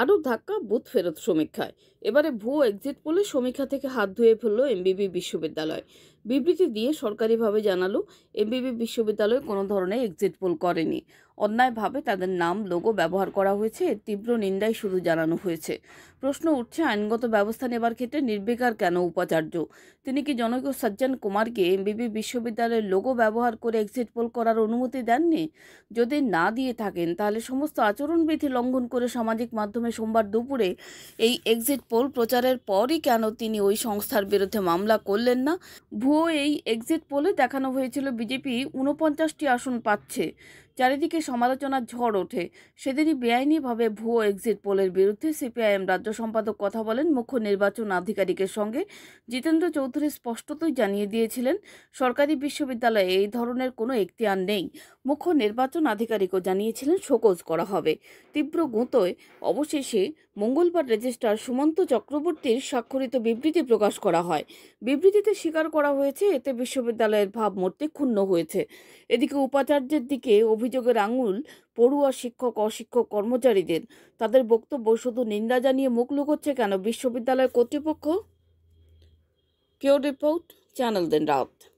আরও ধাক্কা বুথ ফেরত সমীক্ষায় এবারে ভুয়ো এক্সিট পোলে সমীক্ষা থেকে হাত ধুয়ে ফেলল এমবিবি বিশ্ববিদ্যালয় বিবৃতি দিয়ে সরকারিভাবে জানালো এমবিবি বিশ্ববিদ্যালয় কোনো ধরনের এক্সিট পোল করেনি অন্যায়ভাবে তাদের নাম লোগো ব্যবহার করা হয়েছে তীব্র নিন্দায় শুরু জানানো হয়েছে প্রশ্ন উঠছে আইনগত ব্যবস্থা নেবার ক্ষেত্রে নির্বিকার কেন উপাচার্য তিনি কি জনক সজ্জন কুমারকে এমবিবি বিশ্ববিদ্যালয়ের লোগো ব্যবহার করে এক্সিট পোল করার অনুমতি দেননি যদি না দিয়ে থাকেন তাহলে সমস্ত আচরণবিধি লঙ্ঘন করে সামাজিক মাধ্যমে সোমবার দুপুরে এই এক্সিট পোল প্রচারের পরই কেন তিনি ওই সংস্থার বিরুদ্ধে মামলা করলেন না ভুয়া এই এক্সিট পোলে দেখানো হয়েছিল বিজেপি ঊনপঞ্চাশটি আসন পাচ্ছে চারিদিকে সমালোচনার ঝড় ওঠে সেদিনই বেআইনিভাবে ভুয়ো এক্সিট পোলের বিরুদ্ধে সিপিআইএম রাজ্য সম্পাদক কথা বলেন মুখ্য নির্বাচন আধিকারিকের সঙ্গে জিতেন্দ্র চৌধুরী স্পষ্টতই জানিয়ে দিয়েছিলেন সরকারি বিশ্ববিদ্যালয়ে এই ধরনের কোনো এখতিয়ার নেই মুখ্য নির্বাচন আধিকারিকও জানিয়েছিলেন শোকজ করা হবে তীব্র গুঁতোয় অবশেষে মঙ্গলবার রেজিস্ট্রার সুমন্ত চক্রবর্তীর স্বাক্ষরিত বিবৃতি প্রকাশ করা হয় বিবৃতিতে স্বীকার করা হয়েছে এতে বিশ্ববিদ্যালয়ের ভাবমূর্তি ক্ষুণ্ণ হয়েছে এদিকে উপাচার্যের দিকে অভিযোগের আঙুল পড়ুয়া শিক্ষক অশিক্ষক কর্মচারীদের তাদের বক্তব্য শুধু নিন্দা জানিয়ে মুখ লুকোচ্ছে কেন বিশ্ববিদ্যালয় কর্তৃপক্ষ কেউ রিপোর্ট চ্যানেল দেন রাউত